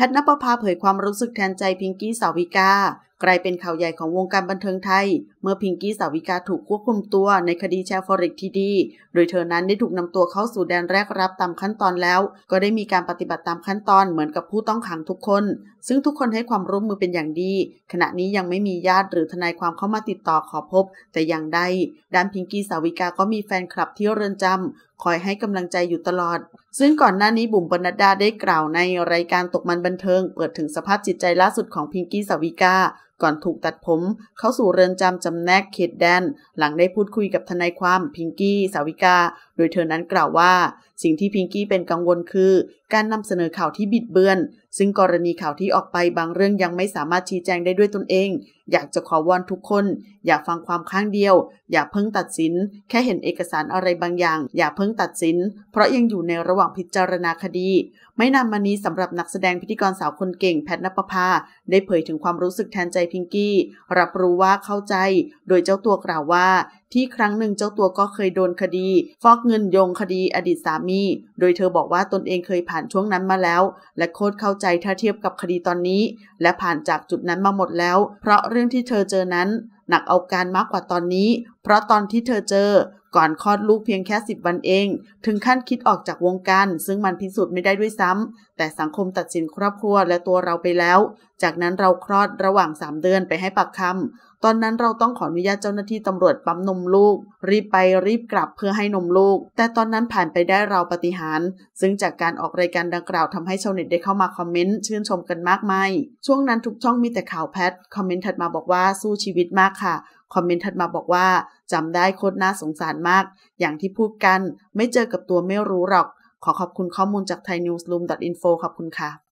แพทนปภาเผยความรู้สึกแทนใจพิงกี้สาวิกากลายเป็นข่าวใหญ่ของวงการบันเทิงไทย เมื่อพิงกี้สาวิกาถูกควบคุมตัวในคดีแชร์ฟอริกทีดี โดยเธอนั้นได้ถูกนำตัวเข้าสู่แดนแรกรับตามขั้นตอนแล้ว ก็ได้มีการปฏิบัติตามขั้นตอนเหมือนกับผู้ต้องขังทุกคน ซึ่งทุกคนให้ความร่วมมือเป็นอย่างดี ขณะนี้ยังไม่มีญาติหรือทนายความเข้ามาติดต่อขอพบ แต่อย่างใดด้านพิงกี้สาวิกาก็มีแฟนคลับที่เรือนจำคอยให้กำลังใจอยู่ตลอด ซึ่งก่อนหน้านี้บุ๋มปนัดดาได้กล่าวในรายการตกมันบันเทิง เปิดถึงสภาพจิตใจล่าสุดของพิงกี้สาวิกาก่อนถูกตัดผม เข้าสู่เรือนจำจำแนกเขตแดน หลังได้พูดคุยกับทนายความพิงกี้ สาวิกาโดยเธอนั้นกล่าวว่า สิ่งที่พิงกี้เป็นกังวลคือ การนำเสนอข่าวที่บิดเบือน ซึ่งกรณีข่าวที่ออกไปบางเรื่องยังไม่สามารถชี้แจงได้ด้วยตนเอง อยากจะขอวอนทุกคน อย่าฟังความข้างเดียว อย่าเพิ่งตัดสิน แค่เห็นเอกสารอะไรบางอย่าง อย่าเพิ่งตัดสิน เพราะยังอยู่ในระหว่างพิจารณาคดี ไม่นำมานี้สำหรับนักแสดงพิธีกรสาวคนเก่งแพทนปภาได้เผยถึงความรู้สึกแทนใจพิงกี้ รับรู้ว่าเข้าใจ โดยเจ้าตัวกล่าวว่าที่ครั้งหนึ่งเจ้าตัวก็เคยโดนคดีฟอกเงินโยงคดีอดีตสามี โดยเธอบอกว่าตนเองเคยผ่านช่วงนั้นมาแล้ว และโคตรเข้าใจถ้าเทียบกับคดีตอนนี้ และผ่านจากจุดนั้นมาหมดแล้ว เพราะเรื่องที่เธอเจอนั้น หนักเอาการมากกว่าตอนนี้เพราะตอนที่เธอเจอก่อนคลอดลูกเพียงแค่ 10 วันเอง ถึงขั้นคิดออกจากวงการ ซึ่งมันพิสูจน์ไม่ได้ด้วยซ้ำ แต่สังคมตัดสินครอบครัว และตัวเราไปแล้ว จากนั้นเราคลอดระหว่าง 3 เดือนไปให้ปากคำ ตอนนั้นเราต้องขออนุญาตเจ้าหน้าที่ตำรวจปั๊มนมลูก รีบไปรีบกลับเพื่อให้นมลูก แต่ตอนนั้นผ่านไปได้เราปฏิหาร ซึ่งจากการออกรายการดังกล่าวทำให้ชาวเน็ตได้เข้ามาคอมเมนต์ชื่นชมกันมากมาย ช่วงนั้นทุกช่องมีแต่ข่าวแพทคอมเมนต์ถัดมาบอกว่าสู้ชีวิตมากค่ะคอมเมนต์ถัดมาบอกว่า จำได้โคตรน่าสงสารมาก อย่างที่พูดกัน ไม่เจอกับตัวไม่รู้หรอก ขอขอบคุณข้อมูลจาก thaiNewsroom.info ขอบคุณค่ะ